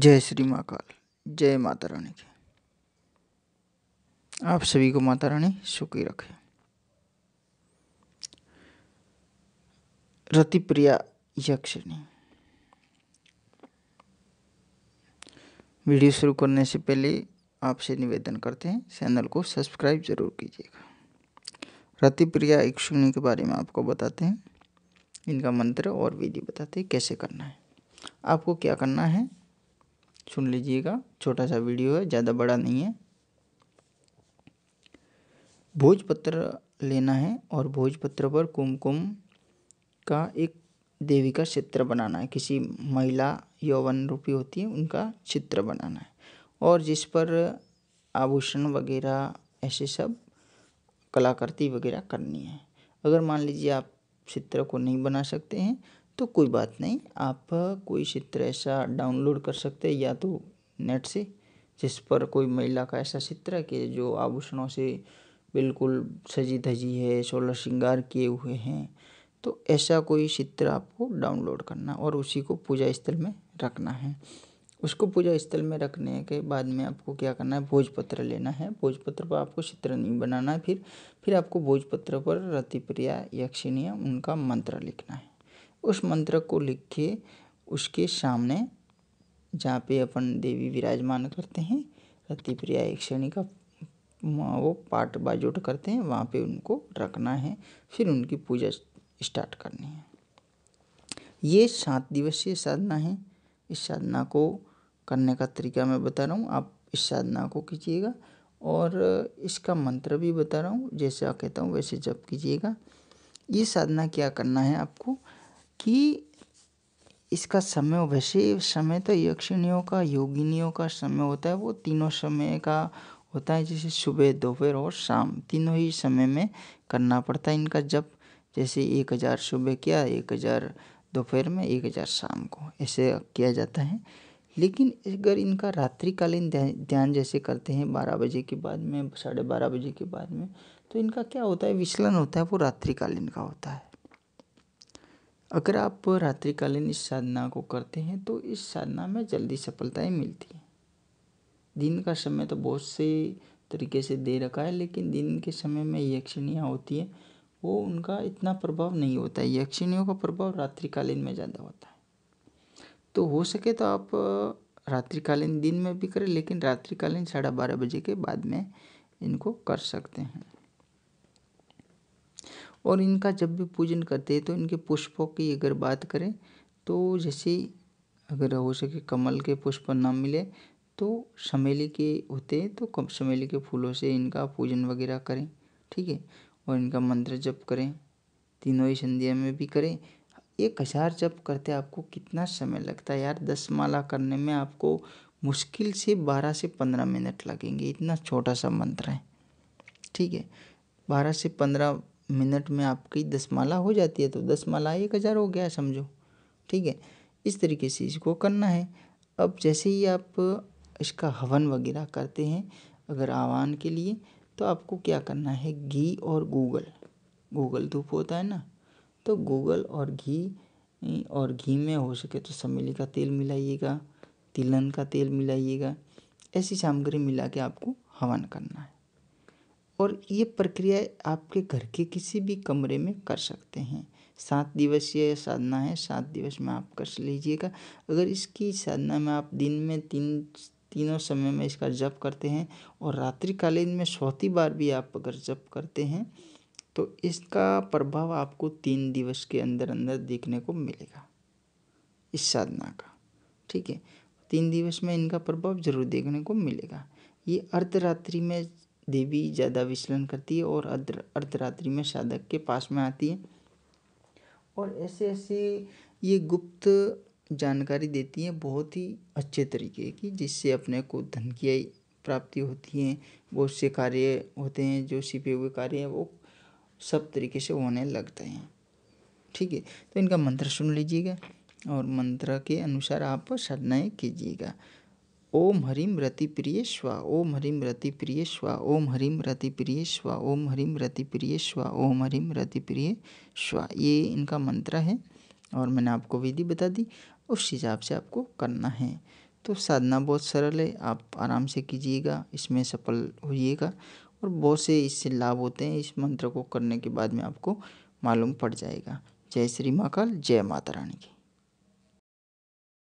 जय श्री महाकाल जय माता रानी की आप सभी को माता रानी सुखी रखे रतिप्रिया यक्षिणी वीडियो शुरू करने से पहले आपसे निवेदन करते हैं चैनल को सब्सक्राइब जरूर कीजिएगा रतिप्रिया यक्षिणी के बारे में आपको बताते हैं इनका मंत्र और विधि बताते हैं कैसे करना है आपको क्या करना है सुन लीजिएगा छोटा सा वीडियो है ज़्यादा बड़ा नहीं है भोजपत्र लेना है और भोजपत्र पर कुमकुम का एक देवी का चित्र बनाना है किसी महिला यौवन रूपी होती है उनका चित्र बनाना है और जिस पर आभूषण वगैरह ऐसे सब कलाकृति वगैरह करनी है अगर मान लीजिए आप चित्र को नहीं बना सकते हैं तो कोई बात नहीं आप कोई चित्र ऐसा डाउनलोड कर सकते हैं या तो नेट से जिस पर कोई महिला का ऐसा चित्र है कि जो आभूषणों से बिल्कुल सजी धजी है सोलह श्रृंगार किए हुए हैं तो ऐसा कोई चित्र आपको डाउनलोड करना और उसी को पूजा स्थल में रखना है उसको पूजा स्थल में रखने के बाद में आपको क्या करना है भोजपत्र लेना है भोजपत्र पर आपको चित्र नहीं बनाना है फिर फिर आपको भोजपत्र पर रतिप्रिया यक्षिणीय उनका मंत्र लिखना है उस मंत्र को लिख के उसके सामने जहाँ पे अपन देवी विराजमान करते हैं रति प्रिया एक श्रेणी का वो पाठ बाजोट करते हैं वहाँ पे उनको रखना है फिर उनकी पूजा स्टार्ट करनी है ये सात दिवसीय साधना है इस साधना को करने का तरीका मैं बता रहा हूँ आप इस साधना को कीजिएगा और इसका मंत्र भी बता रहा हूँ जैसे आप कहता हूँ वैसे जब कीजिएगा ये साधना क्या करना है आपको कि इसका समय वैसे समय तो यक्षिणियों का योगिनियों का समय होता है वो तीनों समय का होता है जैसे सुबह दोपहर और शाम तीनों ही समय में करना पड़ता है इनका जब जैसे एक हज़ार सुबह किया एक हज़ार दोपहर में एक हज़ार शाम को ऐसे किया जाता है लेकिन अगर इनका रात्रिकालीन ध्यान जैसे करते हैं बारह बजे के बाद में साढ़े बारह बजे के बाद में तो इनका क्या होता है विचलन होता है वो रात्रिकालीन का होता है अगर आप रात्रिकालीन इस साधना को करते हैं तो इस साधना में जल्दी सफलताएं मिलती हैं दिन का समय तो बहुत से तरीके से दे रखा है लेकिन दिन के समय में यक्षिणियाँ होती हैं वो उनका इतना प्रभाव नहीं होता है यक्षिणियों का प्रभाव रात्रिकालीन में ज़्यादा होता है तो हो सके तो आप रात्रिकालीन दिन में भी करें लेकिन रात्रिकालीन साढ़े बारह बजे के बाद में इनको कर सकते हैं और इनका जब भी पूजन करते हैं तो इनके पुष्पों की अगर बात करें तो जैसे अगर हो सके कमल के पुष्प ना मिले तो चमेली के होते हैं तो कम चमेली के फूलों से इनका पूजन वगैरह करें ठीक है और इनका मंत्र जप करें तीनों ही संध्या में भी करें एक हज़ार जप करते आपको कितना समय लगता है यार दस माला करने में आपको मुश्किल से बारह से पंद्रह मिनट लगेंगे इतना छोटा सा मंत्र है ठीक है बारह से पंद्रह मिनट में आपकी दस माला हो जाती है तो दस माला एक हज़ार हो गया समझो ठीक है इस तरीके से इसको करना है अब जैसे ही आप इसका हवन वगैरह करते हैं अगर आवाहन के लिए तो आपको क्या करना है घी और गूगल गूगल धूप होता है ना तो गूगल और घी और घी में हो सके तो समेली का तेल मिलाइएगा तिलन का तेल मिलाइएगा ऐसी सामग्री मिला के आपको हवन करना है और ये प्रक्रिया आपके घर के किसी भी कमरे में कर सकते हैं सात दिवसीय साधना है सात दिवस में आप कर लीजिएगा अगर इसकी साधना में आप दिन में तीन तीनों समय में इसका जप करते हैं और रात्रिकालीन में चौथी बार भी आप अगर जप करते हैं तो इसका प्रभाव आपको तीन दिवस के अंदर अंदर देखने को मिलेगा इस साधना का ठीक है तीन दिवस में इनका प्रभाव जरूर देखने को मिलेगा ये अर्धरात्रि में देवी ज़्यादा विचलन करती है और अर्धरात्रि में साधक के पास में आती है और ऐसे ऐसे ये गुप्त जानकारी देती हैं बहुत ही अच्छे तरीके की जिससे अपने को धन की प्राप्ति होती है बहुत से कार्य होते हैं जो छिपे हुए कार्य हैं वो सब तरीके से होने लगते हैं ठीक है तो इनका मंत्र सुन लीजिएगा और मंत्र के अनुसार आप साधनाएँ कीजिएगा ओम रति प्रिय स्वा ओम रति प्रिय स्वा ओम रति प्रिय स्वा ओम रति प्रिय स्वा ओम रति प्रिय स्वा ये इनका मंत्र है और मैंने आपको विधि बता दी उस हिसाब से आपको करना है तो साधना बहुत सरल है आप आराम से कीजिएगा इसमें सफल होइएगा और बहुत से इससे लाभ होते हैं इस मंत्र को करने के बाद में आपको मालूम पड़ जाएगा जय श्री महाकाल जय माता रानी की